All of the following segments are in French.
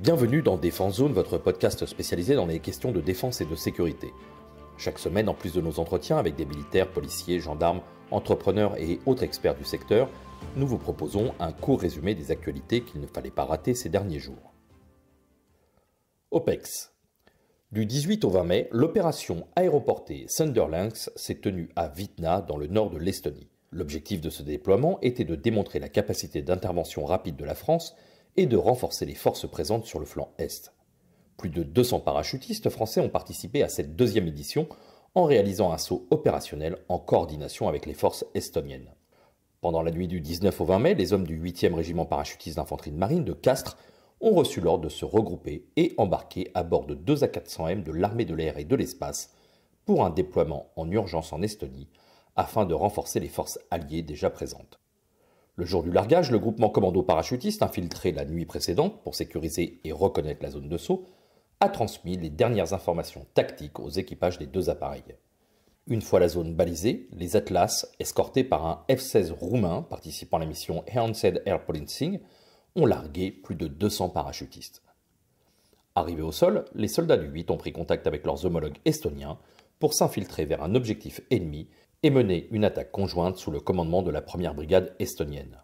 Bienvenue dans Défense Zone, votre podcast spécialisé dans les questions de défense et de sécurité. Chaque semaine, en plus de nos entretiens avec des militaires, policiers, gendarmes, entrepreneurs et autres experts du secteur, nous vous proposons un court résumé des actualités qu'il ne fallait pas rater ces derniers jours. OPEX. Du 18 au 20 mai, l'opération aéroportée Thunderlynx s'est tenue à Vitna, dans le nord de l'Estonie. L'objectif de ce déploiement était de démontrer la capacité d'intervention rapide de la France et de renforcer les forces présentes sur le flanc Est. Plus de 200 parachutistes français ont participé à cette deuxième édition en réalisant un saut opérationnel en coordination avec les forces estoniennes. Pendant la nuit du 19 au 20 mai, les hommes du 8e régiment parachutiste d'infanterie de marine de Castres ont reçu l'ordre de se regrouper et embarquer à bord de 2 à 400 m de l'armée de l'air et de l'espace pour un déploiement en urgence en Estonie afin de renforcer les forces alliées déjà présentes. Le jour du largage, le groupement commando parachutiste, infiltré la nuit précédente pour sécuriser et reconnaître la zone de saut, a transmis les dernières informations tactiques aux équipages des deux appareils. Une fois la zone balisée, les Atlas, escortés par un F-16 roumain participant à la mission Air Policing, ont largué plus de 200 parachutistes. Arrivés au sol, les soldats du 8 ont pris contact avec leurs homologues estoniens pour s'infiltrer vers un objectif ennemi et mener une attaque conjointe sous le commandement de la première brigade estonienne.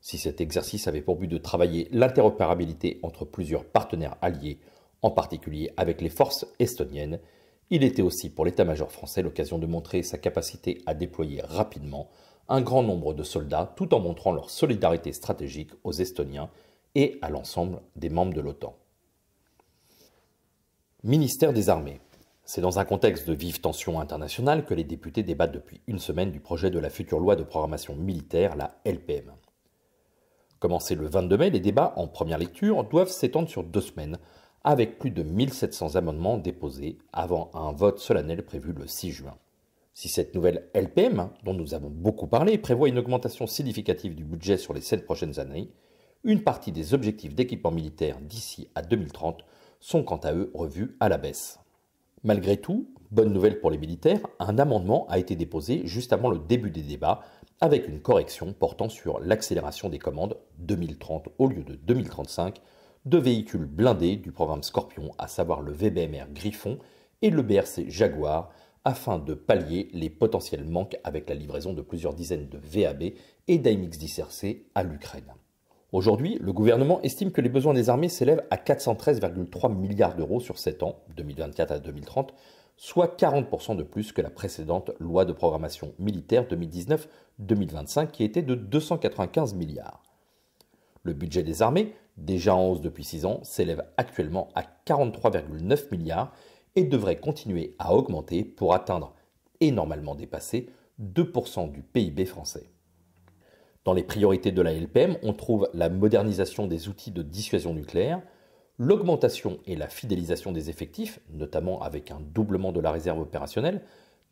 Si cet exercice avait pour but de travailler l'interopérabilité entre plusieurs partenaires alliés, en particulier avec les forces estoniennes, il était aussi pour l'état-major français l'occasion de montrer sa capacité à déployer rapidement un grand nombre de soldats tout en montrant leur solidarité stratégique aux Estoniens et à l'ensemble des membres de l'OTAN. Ministère des Armées. C'est dans un contexte de vives tension internationale que les députés débattent depuis une semaine du projet de la future loi de programmation militaire, la LPM. Commencé le 22 mai, les débats en première lecture doivent s'étendre sur deux semaines, avec plus de 1700 amendements déposés avant un vote solennel prévu le 6 juin. Si cette nouvelle LPM, dont nous avons beaucoup parlé, prévoit une augmentation significative du budget sur les sept prochaines années, une partie des objectifs d'équipement militaire d'ici à 2030 sont quant à eux revus à la baisse. Malgré tout, bonne nouvelle pour les militaires, un amendement a été déposé juste avant le début des débats avec une correction portant sur l'accélération des commandes 2030 au lieu de 2035 de véhicules blindés du programme Scorpion, à savoir le VBMR Griffon et le BRC Jaguar, afin de pallier les potentiels manques avec la livraison de plusieurs dizaines de VAB et d'IMX 10 à l'Ukraine. Aujourd'hui, le gouvernement estime que les besoins des armées s'élèvent à 413,3 milliards d'euros sur 7 ans, 2024 à 2030, soit 40% de plus que la précédente loi de programmation militaire 2019-2025 qui était de 295 milliards. Le budget des armées, déjà en hausse depuis 6 ans, s'élève actuellement à 43,9 milliards et devrait continuer à augmenter pour atteindre, et normalement dépasser, 2% du PIB français. Dans les priorités de la LPM, on trouve la modernisation des outils de dissuasion nucléaire, l'augmentation et la fidélisation des effectifs, notamment avec un doublement de la réserve opérationnelle,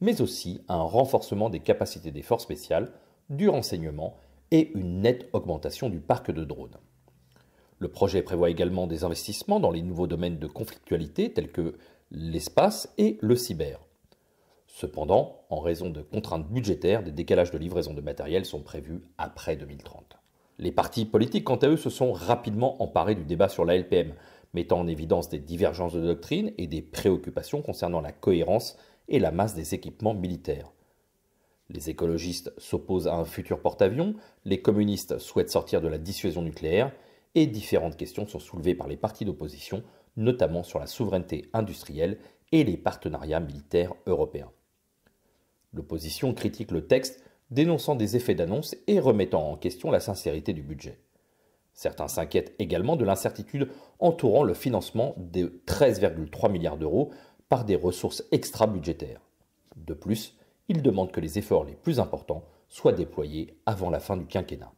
mais aussi un renforcement des capacités des forces spéciales, du renseignement et une nette augmentation du parc de drones. Le projet prévoit également des investissements dans les nouveaux domaines de conflictualité tels que l'espace et le cyber. Cependant, en raison de contraintes budgétaires, des décalages de livraison de matériel sont prévus après 2030. Les partis politiques, quant à eux, se sont rapidement emparés du débat sur la LPM, mettant en évidence des divergences de doctrine et des préoccupations concernant la cohérence et la masse des équipements militaires. Les écologistes s'opposent à un futur porte-avions, les communistes souhaitent sortir de la dissuasion nucléaire, et différentes questions sont soulevées par les partis d'opposition, notamment sur la souveraineté industrielle et les partenariats militaires européens. L'opposition critique le texte, dénonçant des effets d'annonce et remettant en question la sincérité du budget. Certains s'inquiètent également de l'incertitude entourant le financement des 13,3 milliards d'euros par des ressources extra-budgétaires. De plus, ils demandent que les efforts les plus importants soient déployés avant la fin du quinquennat.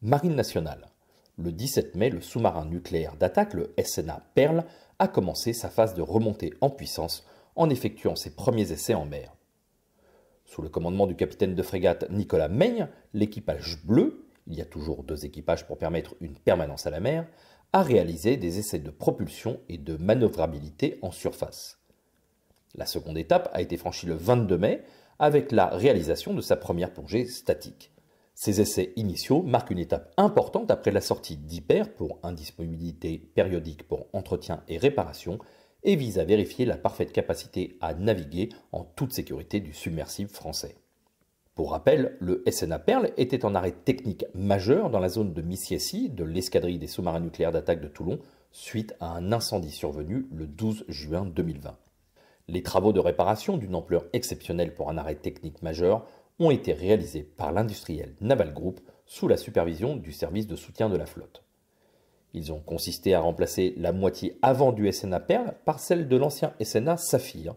Marine nationale. Le 17 mai, le sous-marin nucléaire d'attaque, le SNA Perle, a commencé sa phase de remontée en puissance en effectuant ses premiers essais en mer. Sous le commandement du capitaine de frégate Nicolas Meigne, l'équipage bleu, il y a toujours deux équipages pour permettre une permanence à la mer, a réalisé des essais de propulsion et de manœuvrabilité en surface. La seconde étape a été franchie le 22 mai avec la réalisation de sa première plongée statique. Ces essais initiaux marquent une étape importante après la sortie d'Hyper pour indisponibilité périodique pour entretien et réparation et vise à vérifier la parfaite capacité à naviguer en toute sécurité du submersible français. Pour rappel, le SNA Perle était en arrêt technique majeur dans la zone de Missiesi de l'escadrille des sous-marins nucléaires d'attaque de Toulon suite à un incendie survenu le 12 juin 2020. Les travaux de réparation d'une ampleur exceptionnelle pour un arrêt technique majeur ont été réalisés par l'industriel Naval Group sous la supervision du service de soutien de la flotte. Ils ont consisté à remplacer la moitié avant du SNA Perle par celle de l'ancien SNA Saphir,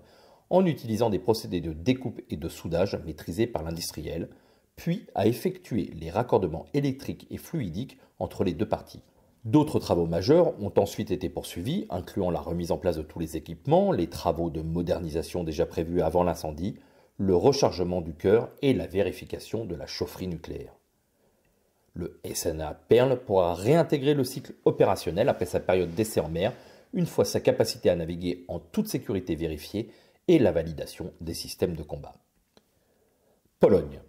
en utilisant des procédés de découpe et de soudage maîtrisés par l'industriel, puis à effectuer les raccordements électriques et fluidiques entre les deux parties. D'autres travaux majeurs ont ensuite été poursuivis, incluant la remise en place de tous les équipements, les travaux de modernisation déjà prévus avant l'incendie, le rechargement du cœur et la vérification de la chaufferie nucléaire. Le SNA Perl pourra réintégrer le cycle opérationnel après sa période d'essai en mer, une fois sa capacité à naviguer en toute sécurité vérifiée et la validation des systèmes de combat. Pologne.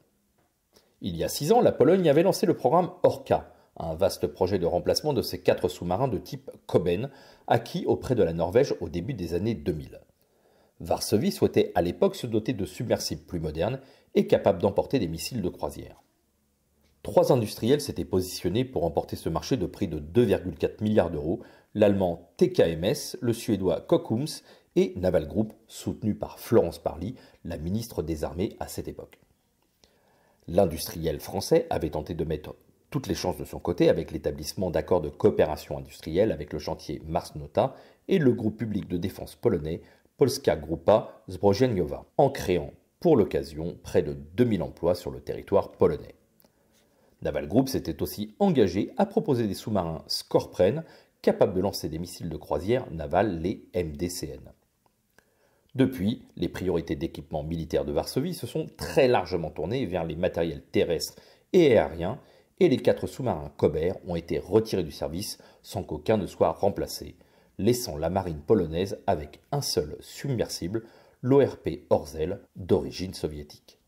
Il y a six ans, la Pologne avait lancé le programme Orca, un vaste projet de remplacement de ses quatre sous-marins de type Coben acquis auprès de la Norvège au début des années 2000. Varsovie souhaitait à l'époque se doter de submersibles plus modernes et capables d'emporter des missiles de croisière. Trois industriels s'étaient positionnés pour emporter ce marché de prix de 2,4 milliards d'euros, l'allemand TKMS, le suédois KOKUMS et Naval Group, soutenu par Florence Parly, la ministre des Armées à cette époque. L'industriel français avait tenté de mettre toutes les chances de son côté avec l'établissement d'accords de coopération industrielle avec le chantier Mars et le groupe public de défense polonais Polska Grupa Zbrojeniowa, en créant pour l'occasion près de 2000 emplois sur le territoire polonais. Naval Group s'était aussi engagé à proposer des sous-marins Scorpren capables de lancer des missiles de croisière navale, les MDCN. Depuis, les priorités d'équipement militaire de Varsovie se sont très largement tournées vers les matériels terrestres et aériens, et les quatre sous-marins Cobert ont été retirés du service sans qu'aucun ne soit remplacé, laissant la marine polonaise avec un seul submersible, l'ORP Orzel, d'origine soviétique.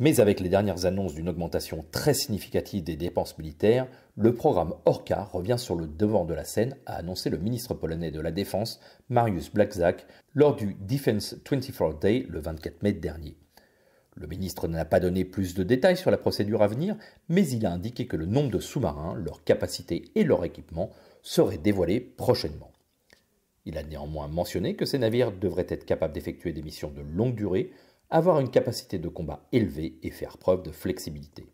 Mais avec les dernières annonces d'une augmentation très significative des dépenses militaires, le programme Orca revient sur le devant de la scène, a annoncé le ministre polonais de la Défense, Mariusz Blackzak, lors du Defense 24 Day le 24 mai dernier. Le ministre n'a pas donné plus de détails sur la procédure à venir, mais il a indiqué que le nombre de sous-marins, leur capacité et leur équipement seraient dévoilés prochainement. Il a néanmoins mentionné que ces navires devraient être capables d'effectuer des missions de longue durée, avoir une capacité de combat élevée et faire preuve de flexibilité.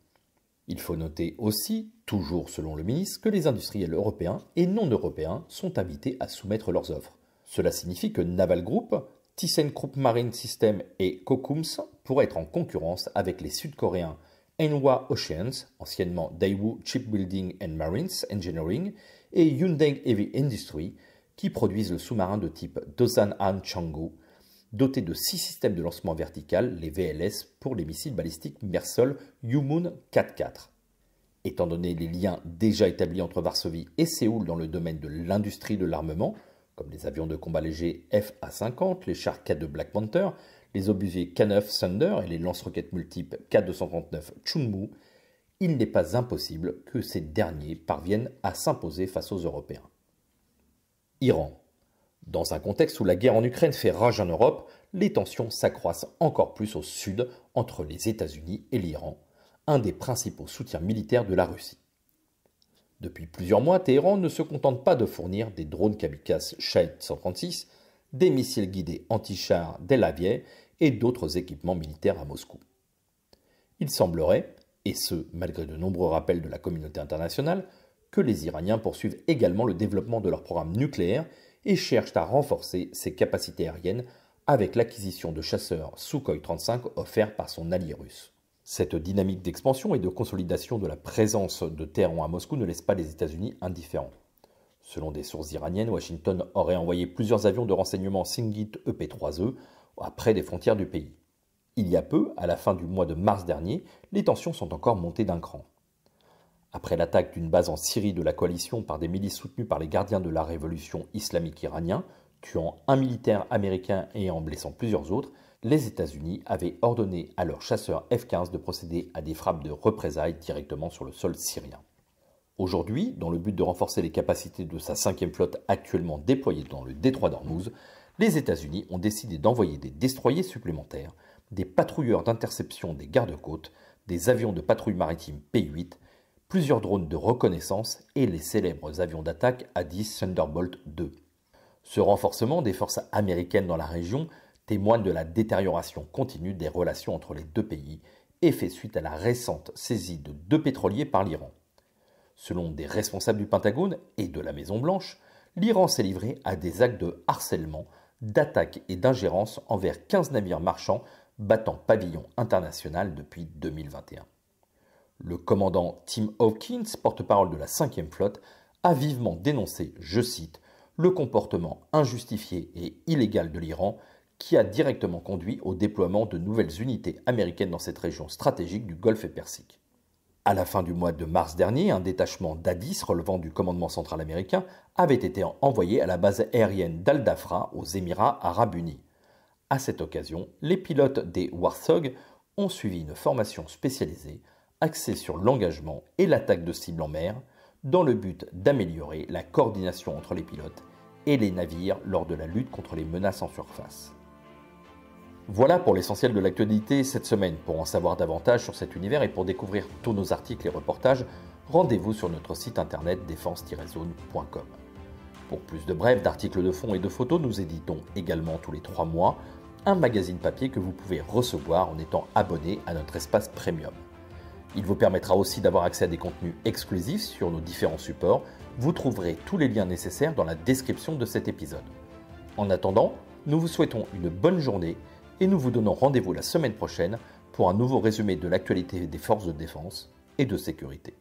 Il faut noter aussi, toujours selon le ministre, que les industriels européens et non européens sont invités à soumettre leurs offres. Cela signifie que Naval Group, ThyssenKrupp Marine System et Kokums pourraient être en concurrence avec les Sud-Coréens Enwa Oceans, anciennement Daewoo Shipbuilding and Marines Engineering, et Hyundai Heavy Industry, qui produisent le sous-marin de type Dosan an doté de six systèmes de lancement vertical, les VLS, pour les missiles balistiques Mersol Yumoon 4-4. Étant donné les liens déjà établis entre Varsovie et Séoul dans le domaine de l'industrie de l'armement, comme les avions de combat léger f a 50 les chars K2 Black Panther, les obusiers K9 Thunder et les lance-roquettes multiples K239 Chunmu, il n'est pas impossible que ces derniers parviennent à s'imposer face aux Européens. Iran. Dans un contexte où la guerre en Ukraine fait rage en Europe, les tensions s'accroissent encore plus au sud entre les États-Unis et l'Iran, un des principaux soutiens militaires de la Russie. Depuis plusieurs mois, Téhéran ne se contente pas de fournir des drones kamikazes Shahed 136, des missiles guidés anti-chars Delavier et d'autres équipements militaires à Moscou. Il semblerait, et ce malgré de nombreux rappels de la communauté internationale, que les Iraniens poursuivent également le développement de leur programme nucléaire et cherche à renforcer ses capacités aériennes avec l'acquisition de chasseurs Sukhoi-35 offerts par son allié russe. Cette dynamique d'expansion et de consolidation de la présence de Téhéran à Moscou ne laisse pas les États-Unis indifférents. Selon des sources iraniennes, Washington aurait envoyé plusieurs avions de renseignement Singit EP-3E e près des frontières du pays. Il y a peu, à la fin du mois de mars dernier, les tensions sont encore montées d'un cran. Après l'attaque d'une base en Syrie de la coalition par des milices soutenues par les gardiens de la révolution islamique iranien, tuant un militaire américain et en blessant plusieurs autres, les États-Unis avaient ordonné à leurs chasseurs F-15 de procéder à des frappes de représailles directement sur le sol syrien. Aujourd'hui, dans le but de renforcer les capacités de sa cinquième flotte actuellement déployée dans le détroit d'Ormuz, les États-Unis ont décidé d'envoyer des destroyers supplémentaires, des patrouilleurs d'interception des gardes-côtes, des avions de patrouille maritime P-8, plusieurs drones de reconnaissance et les célèbres avions d'attaque A-10 Thunderbolt 2. Ce renforcement des forces américaines dans la région témoigne de la détérioration continue des relations entre les deux pays et fait suite à la récente saisie de deux pétroliers par l'Iran. Selon des responsables du Pentagone et de la Maison-Blanche, l'Iran s'est livré à des actes de harcèlement, d'attaque et d'ingérence envers 15 navires marchands battant pavillon international depuis 2021. Le commandant Tim Hawkins, porte-parole de la 5e flotte, a vivement dénoncé, je cite, le comportement injustifié et illégal de l'Iran qui a directement conduit au déploiement de nouvelles unités américaines dans cette région stratégique du Golfe Persique. À la fin du mois de mars dernier, un détachement d'Adis relevant du commandement central américain avait été envoyé à la base aérienne dal aux Émirats arabes unis. À cette occasion, les pilotes des Warthog ont suivi une formation spécialisée axé sur l'engagement et l'attaque de cibles en mer, dans le but d'améliorer la coordination entre les pilotes et les navires lors de la lutte contre les menaces en surface. Voilà pour l'essentiel de l'actualité cette semaine. Pour en savoir davantage sur cet univers et pour découvrir tous nos articles et reportages, rendez-vous sur notre site internet défense-zone.com. Pour plus de brèves, d'articles de fond et de photos, nous éditons également tous les trois mois un magazine papier que vous pouvez recevoir en étant abonné à notre espace premium. Il vous permettra aussi d'avoir accès à des contenus exclusifs sur nos différents supports. Vous trouverez tous les liens nécessaires dans la description de cet épisode. En attendant, nous vous souhaitons une bonne journée et nous vous donnons rendez-vous la semaine prochaine pour un nouveau résumé de l'actualité des forces de défense et de sécurité.